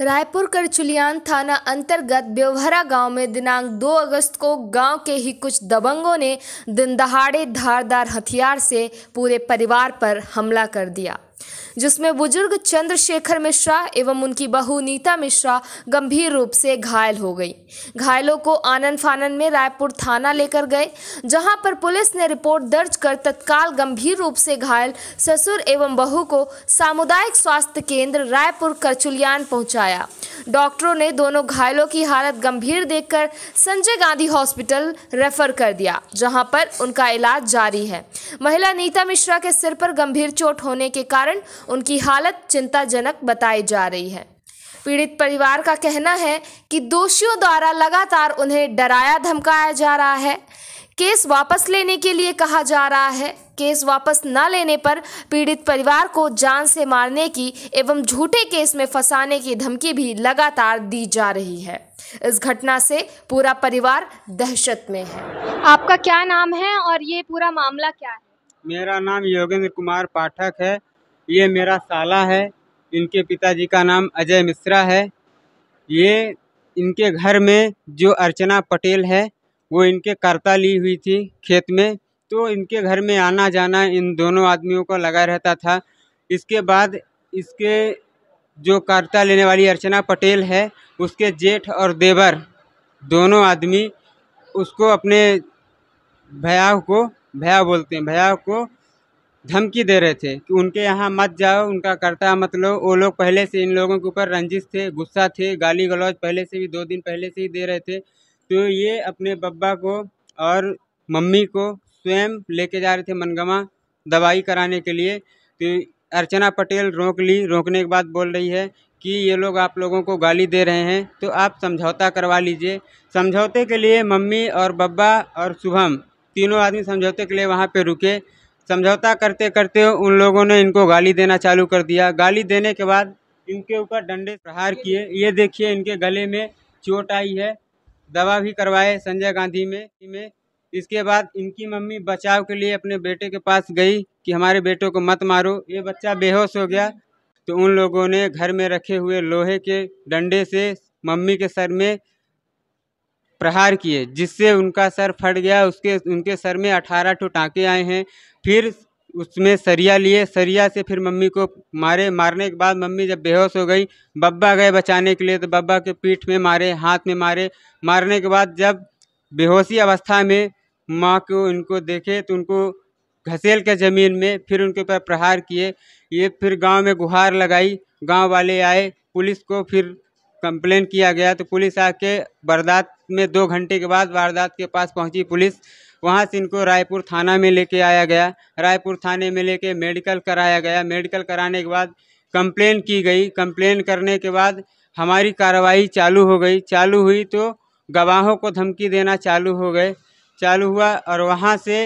रायपुर करचुलियान थाना अंतर्गत ब्यवहरा गांव में दिनांक 2 अगस्त को गांव के ही कुछ दबंगों ने दिन दहाड़े धारदार हथियार से पूरे परिवार पर हमला कर दिया जिसमें बुजुर्ग चंद्रशेखर मिश्रा एवं उनकी बहू नीता मिश्रा गंभीर रूप से घायल हो गई घायलों को आनंद फानंद में रायपुर थाना लेकर गए जहां पर पुलिस ने रिपोर्ट दर्ज कर तत्काल गंभीर रूप से घायल ससुर एवं बहू को सामुदायिक स्वास्थ्य केंद्र रायपुर करचुलियान पहुंचाया डॉक्टरों ने दोनों घायलों की हालत गंभीर देखकर संजय गांधी हॉस्पिटल रेफर कर दिया जहां पर उनका इलाज जारी है महिला नीता मिश्रा के सिर पर गंभीर चोट होने के कारण उनकी हालत चिंताजनक बताई जा रही है पीड़ित परिवार का कहना है कि दोषियों द्वारा लगातार उन्हें डराया धमकाया जा रहा है केस वापस लेने के लिए कहा जा रहा है केस वापस न लेने पर पीड़ित परिवार को जान से मारने की एवं झूठे केस में फंसाने की धमकी भी लगातार दी जा रही है इस घटना से पूरा परिवार दहशत में है आपका क्या नाम है और ये पूरा मामला क्या है मेरा नाम योगेंद्र कुमार पाठक है ये मेरा साला है इनके पिताजी का नाम अजय मिश्रा है ये इनके घर में जो अर्चना पटेल है वो इनके कर्ता ली हुई थी खेत में तो इनके घर में आना जाना इन दोनों आदमियों का लगा रहता था इसके बाद इसके जो कार्ता लेने वाली अर्चना पटेल है उसके जेठ और देवर दोनों आदमी उसको अपने भया को भया बोलते हैं भया को धमकी दे रहे थे कि उनके यहाँ मत जाओ उनका कर्ता मत लो वो लोग पहले से इन लोगों के ऊपर रंजिश थे गुस्सा थे गाली गलौज पहले से भी दो दिन पहले से ही दे रहे थे तो ये अपने बब्बा को और मम्मी को स्वयं लेके जा रहे थे मनगमा दवाई कराने के लिए तो अर्चना पटेल रोक ली रोकने के बाद बोल रही है कि ये लोग आप लोगों को गाली दे रहे हैं तो आप समझौता करवा लीजिए समझौते के लिए मम्मी और बब्बा और शुभम तीनों आदमी समझौते के लिए वहाँ पर रुके समझौता करते करते उन लोगों ने इनको गाली देना चालू कर दिया गाली देने के बाद इनके ऊपर डंडे प्रहार किए ये देखिए इनके गले में चोट आई है दवा भी करवाए संजय गांधी में में इसके बाद इनकी मम्मी बचाव के लिए अपने बेटे के पास गई कि हमारे बेटों को मत मारो ये बच्चा बेहोश हो गया तो उन लोगों ने घर में रखे हुए लोहे के डंडे से मम्मी के सर में प्रहार किए जिससे उनका सर फट गया उसके उनके सर में अठारह टू टाँके आए हैं फिर उसमें सरिया लिए सरिया से फिर मम्मी को मारे मारने के बाद मम्मी जब बेहोश हो गई बब्बा गए बचाने के लिए तो बब्बा के पीठ में मारे हाथ में मारे मारने के बाद जब बेहोशी अवस्था में माँ को इनको देखे तो उनको घसेल के ज़मीन में फिर उनके ऊपर प्रहार किए ये फिर गाँव में गुहार लगाई गाँव वाले आए पुलिस को फिर कंप्लेन किया गया तो पुलिस आके वारदात में दो घंटे के बाद वारदात के पास पहुंची पुलिस वहां से इनको रायपुर थाना में लेके आया गया रायपुर थाने में लेके मेडिकल कराया गया मेडिकल कराने के बाद कंप्लेन की गई कंप्लेन करने के बाद हमारी कार्रवाई चालू हो गई चालू हुई तो गवाहों को धमकी देना चालू हो गए चालू हुआ और वहाँ से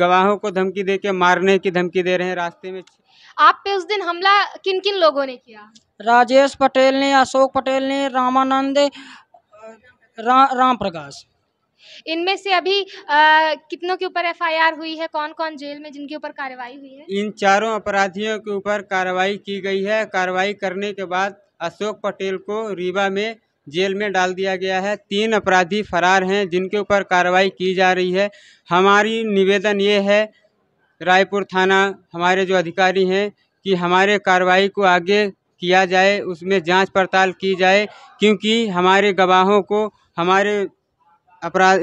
गवाहों को धमकी दे के मारने की धमकी दे रहे हैं रास्ते में आप पे उस दिन हमला किन किन लोगों ने किया राजेश पटेल ने अशोक पटेल ने रामानंद रा, राम प्रकाश इनमें से अभी आ, कितनों के ऊपर एफआईआर हुई है कौन कौन जेल में जिनके ऊपर कार्रवाई हुई है इन चारों अपराधियों के ऊपर कार्रवाई की गई है कार्रवाई करने के बाद अशोक पटेल को रीवा में जेल में डाल दिया गया है तीन अपराधी फरार हैं जिनके ऊपर कार्रवाई की जा रही है हमारी निवेदन ये है रायपुर थाना हमारे जो अधिकारी हैं कि हमारे कार्रवाई को आगे किया जाए उसमें जांच पड़ताल की जाए क्योंकि हमारे गवाहों को हमारे अपराध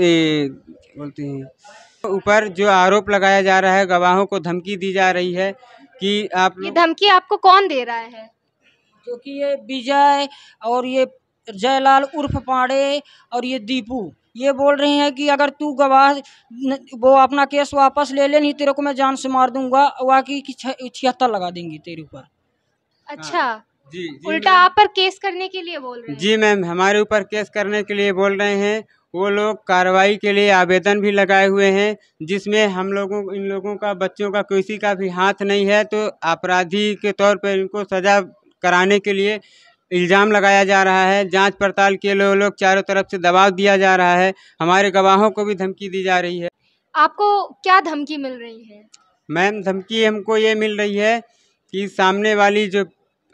बोलते हैं ऊपर जो आरोप लगाया जा रहा है गवाहों को धमकी दी जा रही है कि आप ये धमकी आपको कौन दे रहा है क्योंकि ये विजय और ये जयलाल उर्फ पांडे और ये दीपू ये बोल रहे हैं कि अगर तू गवाह वो अपना केस वापस ले ले नहीं तेरे को मैं जान से मार दूंगा वह की छिहत्तर लगा देंगी तेरे ऊपर अच्छा हाँ। जी, जी उल्टा आप पर केस करने के लिए बोल रहे हैं जी मैम हमारे ऊपर केस करने के लिए बोल रहे हैं वो लोग कार्रवाई के लिए आवेदन भी लगाए हुए हैं जिसमें हम लोगों इन लोगों का बच्चों का किसी का भी हाथ नहीं है तो अपराधी के तौर पर इनको सजा कराने के लिए इल्ज़ाम लगाया जा रहा है जांच पड़ताल के लोग लोग चारों तरफ से दबाव दिया जा रहा है हमारे गवाहों को भी धमकी दी जा रही है आपको क्या धमकी मिल रही है मैम धमकी हमको ये मिल रही है कि सामने वाली जो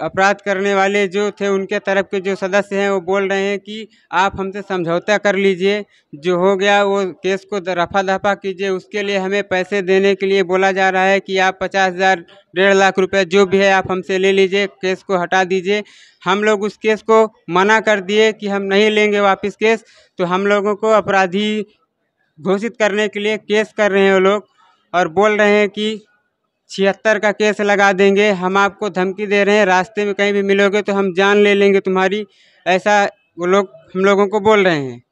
अपराध करने वाले जो थे उनके तरफ के जो सदस्य हैं वो बोल रहे हैं कि आप हमसे समझौता कर लीजिए जो हो गया वो केस को रफा दफा कीजिए उसके लिए हमें पैसे देने के लिए बोला जा रहा है कि आप पचास हज़ार डेढ़ लाख रुपए जो भी है आप हमसे ले लीजिए केस को हटा दीजिए हम लोग उस केस को मना कर दिए कि हम नहीं लेंगे वापस केस तो हम लोगों को अपराधी घोषित करने के लिए केस कर रहे हैं वो लोग और बोल रहे हैं कि छिहत्तर का केस लगा देंगे हम आपको धमकी दे रहे हैं रास्ते में कहीं भी मिलोगे तो हम जान ले लेंगे तुम्हारी ऐसा वो लोग हम लोगों को बोल रहे हैं